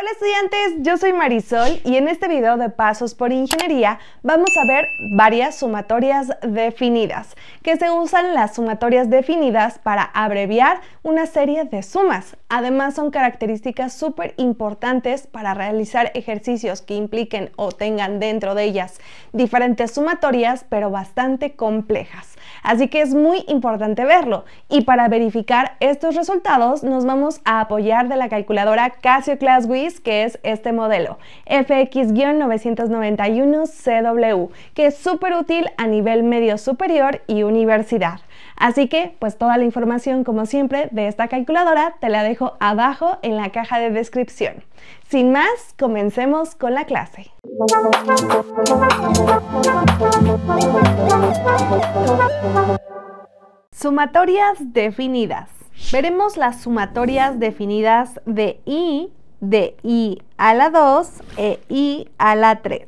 Hola estudiantes, yo soy Marisol y en este video de Pasos por Ingeniería vamos a ver varias sumatorias definidas, que se usan las sumatorias definidas para abreviar una serie de sumas. Además son características súper importantes para realizar ejercicios que impliquen o tengan dentro de ellas diferentes sumatorias pero bastante complejas. Así que es muy importante verlo y para verificar estos resultados nos vamos a apoyar de la calculadora Casio ClassWiz que es este modelo, FX-991CW, que es súper útil a nivel medio superior y universidad. Así que, pues toda la información, como siempre, de esta calculadora te la dejo abajo en la caja de descripción. Sin más, comencemos con la clase. Sumatorias definidas. Veremos las sumatorias definidas de i de i a la 2 e i a la 3.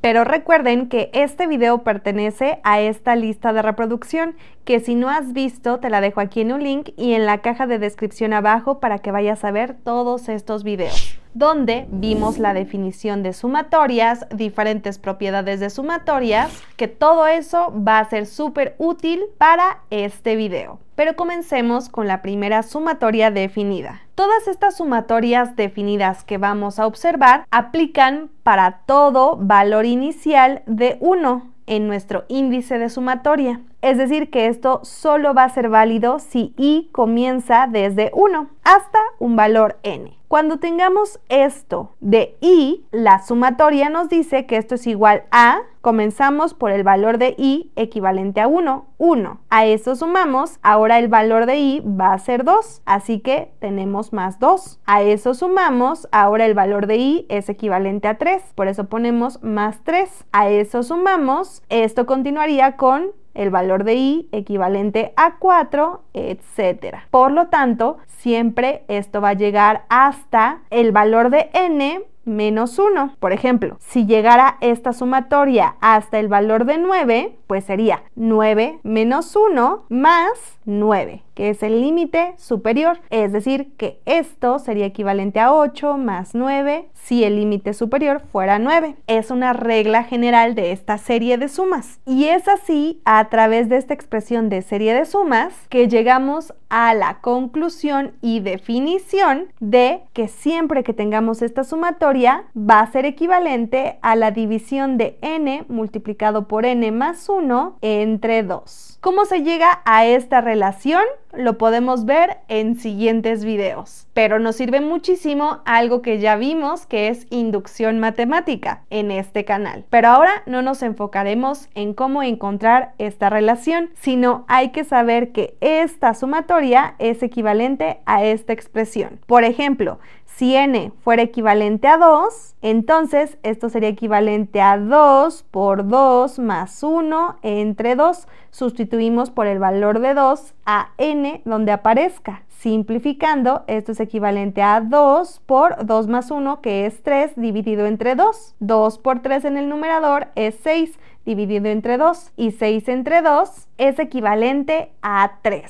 Pero recuerden que este video pertenece a esta lista de reproducción, que si no has visto te la dejo aquí en un link y en la caja de descripción abajo para que vayas a ver todos estos videos donde vimos la definición de sumatorias, diferentes propiedades de sumatorias, que todo eso va a ser súper útil para este video. Pero comencemos con la primera sumatoria definida. Todas estas sumatorias definidas que vamos a observar aplican para todo valor inicial de 1 en nuestro índice de sumatoria es decir que esto solo va a ser válido si i comienza desde 1 hasta un valor n. Cuando tengamos esto de i, la sumatoria nos dice que esto es igual a, comenzamos por el valor de i equivalente a 1, 1. A eso sumamos, ahora el valor de i va a ser 2, así que tenemos más 2. A eso sumamos, ahora el valor de i es equivalente a 3, por eso ponemos más 3. A eso sumamos, esto continuaría con el valor de i equivalente a 4, etc. Por lo tanto, siempre esto va a llegar hasta el valor de n menos 1. Por ejemplo, si llegara esta sumatoria hasta el valor de 9, pues sería 9 menos 1 más 9 que es el límite superior, es decir, que esto sería equivalente a 8 más 9 si el límite superior fuera 9. Es una regla general de esta serie de sumas. Y es así, a través de esta expresión de serie de sumas, que llegamos a la conclusión y definición de que siempre que tengamos esta sumatoria va a ser equivalente a la división de n multiplicado por n más 1 entre 2. ¿Cómo se llega a esta relación? Lo podemos ver en siguientes videos. Pero nos sirve muchísimo algo que ya vimos que es inducción matemática en este canal. Pero ahora no nos enfocaremos en cómo encontrar esta relación, sino hay que saber que esta sumatoria es equivalente a esta expresión. Por ejemplo, si n fuera equivalente a 2, entonces esto sería equivalente a 2 por 2 más 1 entre 2, sustituyendo por el valor de 2 a n donde aparezca. Simplificando, esto es equivalente a 2 por 2 más 1, que es 3, dividido entre 2. 2 por 3 en el numerador es 6, dividido entre 2. Y 6 entre 2 es equivalente a 3.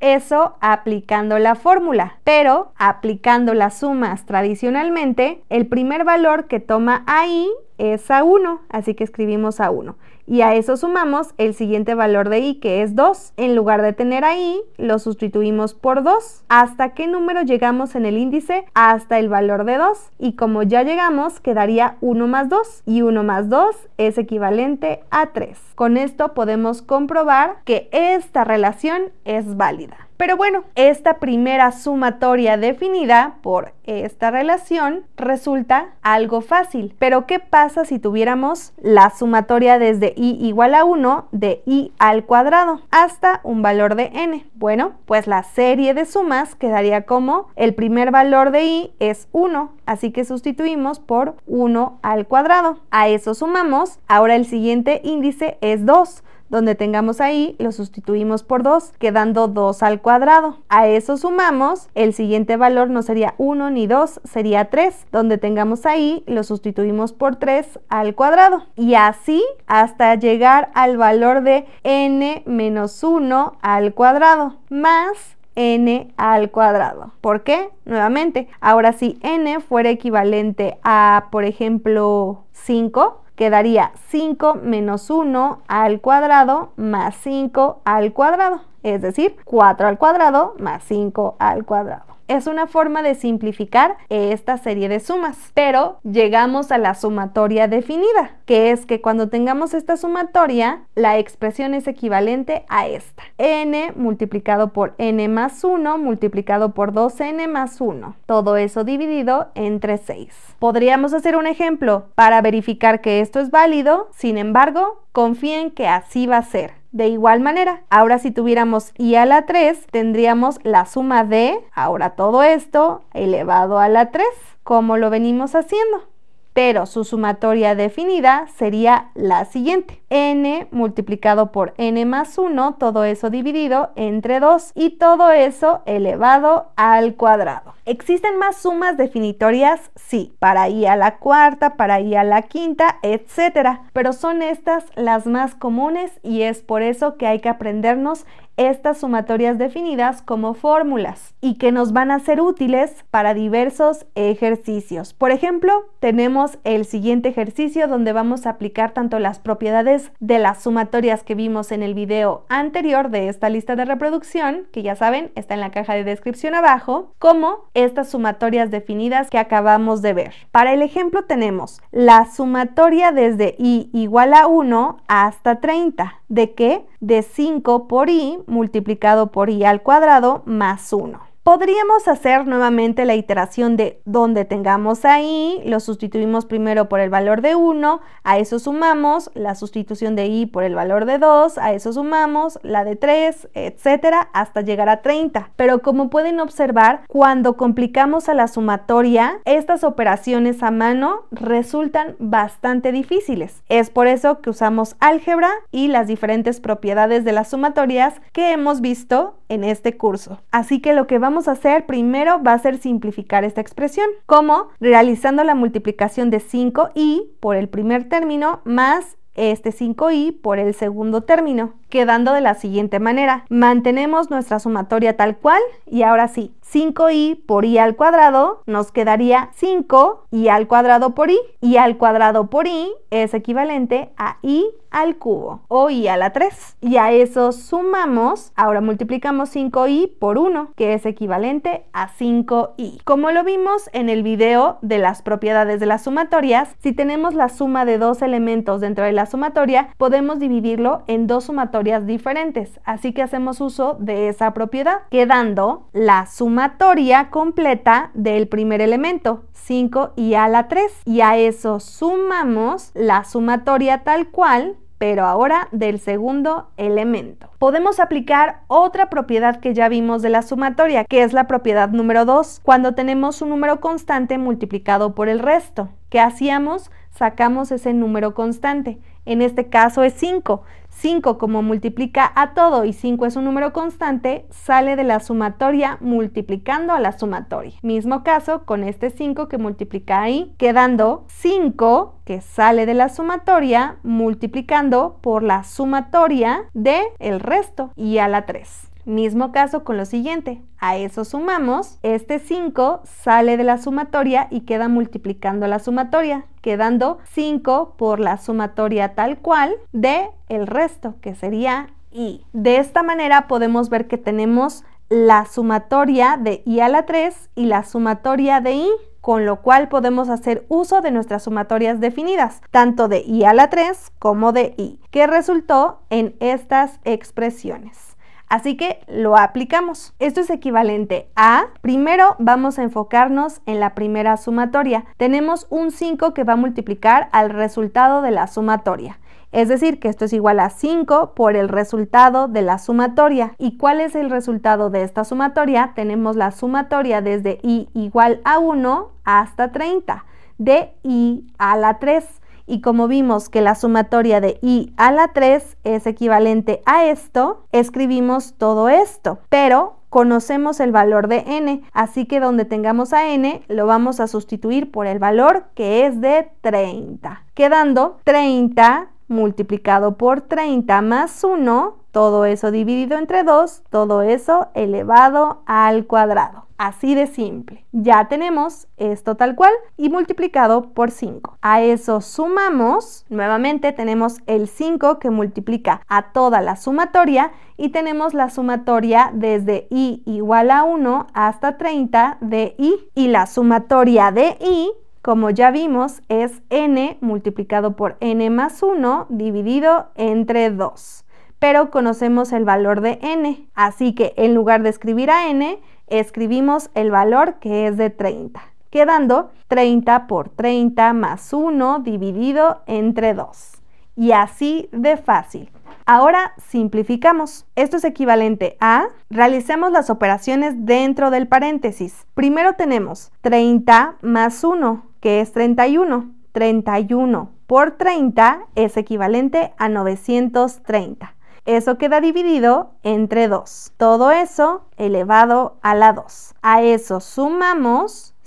Eso aplicando la fórmula, pero aplicando las sumas tradicionalmente, el primer valor que toma ahí es a 1, así que escribimos a 1 y a eso sumamos el siguiente valor de i que es 2. En lugar de tener ahí, lo sustituimos por 2. ¿Hasta qué número llegamos en el índice? Hasta el valor de 2. Y como ya llegamos, quedaría 1 más 2 y 1 más 2 es equivalente a 3. Con esto podemos comprobar que esta relación es válida. Pero bueno, esta primera sumatoria definida por esta relación resulta algo fácil. Pero ¿qué pasa si tuviéramos la sumatoria desde i igual a 1 de i al cuadrado hasta un valor de n? Bueno, pues la serie de sumas quedaría como el primer valor de i es 1, así que sustituimos por 1 al cuadrado. A eso sumamos, ahora el siguiente índice es 2 donde tengamos ahí lo sustituimos por 2, quedando 2 al cuadrado. A eso sumamos, el siguiente valor no sería 1 ni 2, sería 3, donde tengamos ahí lo sustituimos por 3 al cuadrado. Y así hasta llegar al valor de n menos 1 al cuadrado, más n al cuadrado. ¿Por qué? Nuevamente, ahora si n fuera equivalente a, por ejemplo, 5, quedaría 5 menos 1 al cuadrado más 5 al cuadrado, es decir, 4 al cuadrado más 5 al cuadrado. Es una forma de simplificar eh, esta serie de sumas, pero llegamos a la sumatoria definida, que es que cuando tengamos esta sumatoria, la expresión es equivalente a esta. n multiplicado por n más 1 multiplicado por 2n más 1. Todo eso dividido entre 6. Podríamos hacer un ejemplo para verificar que esto es válido, sin embargo, confíen que así va a ser. De igual manera, ahora si tuviéramos i a la 3, tendríamos la suma de, ahora todo esto, elevado a la 3, como lo venimos haciendo pero su sumatoria definida sería la siguiente. n multiplicado por n más 1, todo eso dividido entre 2 y todo eso elevado al cuadrado. ¿Existen más sumas definitorias? Sí, para i a la cuarta, para i a la quinta, etc. Pero son estas las más comunes y es por eso que hay que aprendernos estas sumatorias definidas como fórmulas y que nos van a ser útiles para diversos ejercicios. Por ejemplo, tenemos el siguiente ejercicio donde vamos a aplicar tanto las propiedades de las sumatorias que vimos en el video anterior de esta lista de reproducción, que ya saben, está en la caja de descripción abajo, como estas sumatorias definidas que acabamos de ver. Para el ejemplo tenemos la sumatoria desde i igual a 1 hasta 30. ¿De que de 5 por i multiplicado por i al cuadrado más 1. Podríamos hacer nuevamente la iteración de donde tengamos ahí, lo sustituimos primero por el valor de 1, a eso sumamos la sustitución de i por el valor de 2, a eso sumamos la de 3, etcétera, hasta llegar a 30. Pero como pueden observar, cuando complicamos a la sumatoria, estas operaciones a mano resultan bastante difíciles. Es por eso que usamos álgebra y las diferentes propiedades de las sumatorias que hemos visto en este curso. Así que lo que vamos a hacer primero va a ser simplificar esta expresión. como Realizando la multiplicación de 5i por el primer término más este 5i por el segundo término quedando de la siguiente manera. Mantenemos nuestra sumatoria tal cual y ahora sí, 5i por i al cuadrado nos quedaría 5 i al cuadrado por i. y al cuadrado por i es equivalente a i al cubo o i a la 3. Y a eso sumamos, ahora multiplicamos 5i por 1, que es equivalente a 5i. Como lo vimos en el video de las propiedades de las sumatorias, si tenemos la suma de dos elementos dentro de la sumatoria, podemos dividirlo en dos sumatorias diferentes, así que hacemos uso de esa propiedad, quedando la sumatoria completa del primer elemento, 5 y a la 3, y a eso sumamos la sumatoria tal cual pero ahora del segundo elemento. Podemos aplicar otra propiedad que ya vimos de la sumatoria, que es la propiedad número 2, cuando tenemos un número constante multiplicado por el resto. ¿Qué hacíamos? Sacamos ese número constante. En este caso es 5. 5 como multiplica a todo y 5 es un número constante, sale de la sumatoria multiplicando a la sumatoria. Mismo caso con este 5 que multiplica ahí, quedando 5 que sale de la sumatoria multiplicando por la sumatoria de el resto y a la 3. Mismo caso con lo siguiente, a eso sumamos, este 5 sale de la sumatoria y queda multiplicando la sumatoria, quedando 5 por la sumatoria tal cual de el resto, que sería i. De esta manera podemos ver que tenemos la sumatoria de i a la 3 y la sumatoria de i, con lo cual podemos hacer uso de nuestras sumatorias definidas, tanto de i a la 3 como de i, que resultó en estas expresiones. Así que lo aplicamos. Esto es equivalente a, primero vamos a enfocarnos en la primera sumatoria. Tenemos un 5 que va a multiplicar al resultado de la sumatoria. Es decir, que esto es igual a 5 por el resultado de la sumatoria. ¿Y cuál es el resultado de esta sumatoria? Tenemos la sumatoria desde i igual a 1 hasta 30, de i a la 3. Y como vimos que la sumatoria de i a la 3 es equivalente a esto, escribimos todo esto. Pero conocemos el valor de n, así que donde tengamos a n lo vamos a sustituir por el valor que es de 30, quedando 30 multiplicado por 30 más 1, todo eso dividido entre 2, todo eso elevado al cuadrado. Así de simple. Ya tenemos esto tal cual y multiplicado por 5. A eso sumamos, nuevamente tenemos el 5 que multiplica a toda la sumatoria y tenemos la sumatoria desde i igual a 1 hasta 30 de i y la sumatoria de i como ya vimos, es n multiplicado por n más 1 dividido entre 2. Pero conocemos el valor de n, así que en lugar de escribir a n, escribimos el valor que es de 30, quedando 30 por 30 más 1 dividido entre 2 y así de fácil. Ahora simplificamos. Esto es equivalente a realicemos las operaciones dentro del paréntesis. Primero tenemos 30 más 1, que es 31. 31 por 30 es equivalente a 930. Eso queda dividido entre 2. Todo eso elevado a la 2. A eso sumamos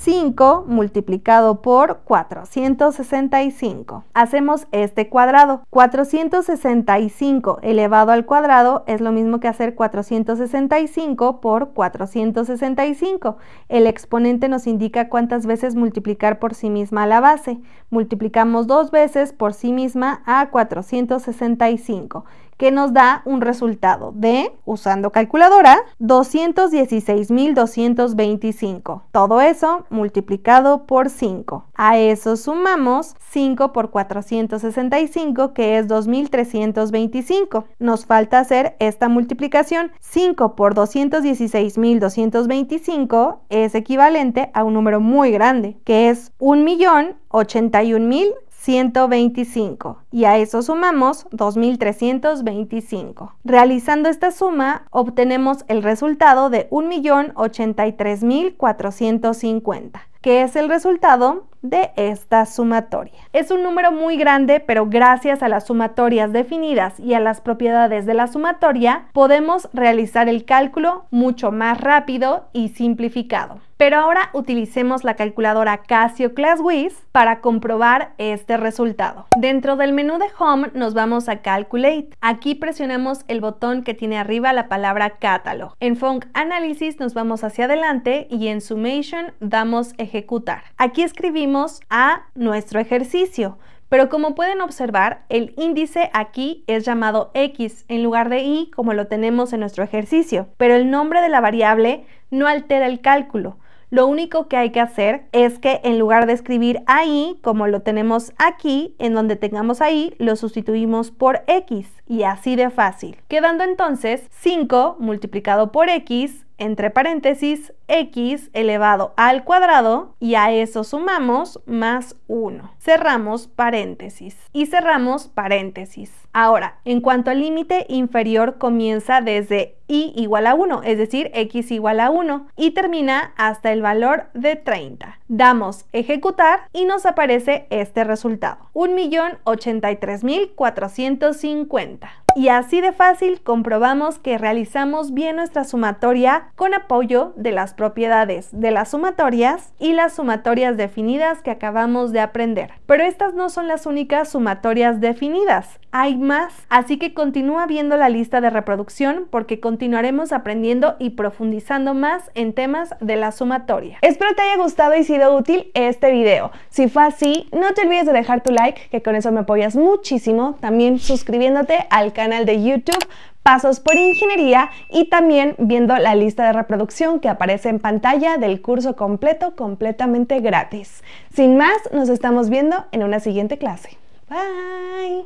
5 multiplicado por 465. Hacemos este cuadrado. 465 elevado al cuadrado es lo mismo que hacer 465 por 465. El exponente nos indica cuántas veces multiplicar por sí misma la base. Multiplicamos dos veces por sí misma a 465 que nos da un resultado de, usando calculadora, 216.225. Todo eso multiplicado por 5. A eso sumamos 5 por 465, que es 2.325. Nos falta hacer esta multiplicación. 5 por 216.225 es equivalente a un número muy grande, que es 1.081.000. 125 y a eso sumamos 2325. Realizando esta suma obtenemos el resultado de 1.083.450, que es el resultado de esta sumatoria. Es un número muy grande, pero gracias a las sumatorias definidas y a las propiedades de la sumatoria, podemos realizar el cálculo mucho más rápido y simplificado. Pero ahora utilicemos la calculadora Casio ClassWiz para comprobar este resultado. Dentro del menú de Home nos vamos a Calculate. Aquí presionamos el botón que tiene arriba la palabra catalog En Funk Analysis nos vamos hacia adelante y en Summation damos Ejecutar. Aquí escribimos a nuestro ejercicio. Pero como pueden observar, el índice aquí es llamado X en lugar de Y como lo tenemos en nuestro ejercicio. Pero el nombre de la variable no altera el cálculo. Lo único que hay que hacer es que en lugar de escribir ahí, como lo tenemos aquí, en donde tengamos ahí, lo sustituimos por X y así de fácil. Quedando entonces 5 multiplicado por X entre paréntesis, x elevado al cuadrado y a eso sumamos más 1. Cerramos paréntesis y cerramos paréntesis. Ahora, en cuanto al límite inferior comienza desde y igual a 1, es decir, x igual a 1 y termina hasta el valor de 30. Damos ejecutar y nos aparece este resultado, 1.083.450 y así de fácil comprobamos que realizamos bien nuestra sumatoria con apoyo de las propiedades de las sumatorias y las sumatorias definidas que acabamos de aprender. Pero estas no son las únicas sumatorias definidas, hay más, así que continúa viendo la lista de reproducción porque continuaremos aprendiendo y profundizando más en temas de la sumatoria. Espero te haya gustado y sido útil este video. Si fue así, no te olvides de dejar tu like, que con eso me apoyas muchísimo, también suscribiéndote al canal de YouTube Pasos por Ingeniería y también viendo la lista de reproducción que aparece en pantalla del curso completo completamente gratis. Sin más, nos estamos viendo en una siguiente clase. Bye.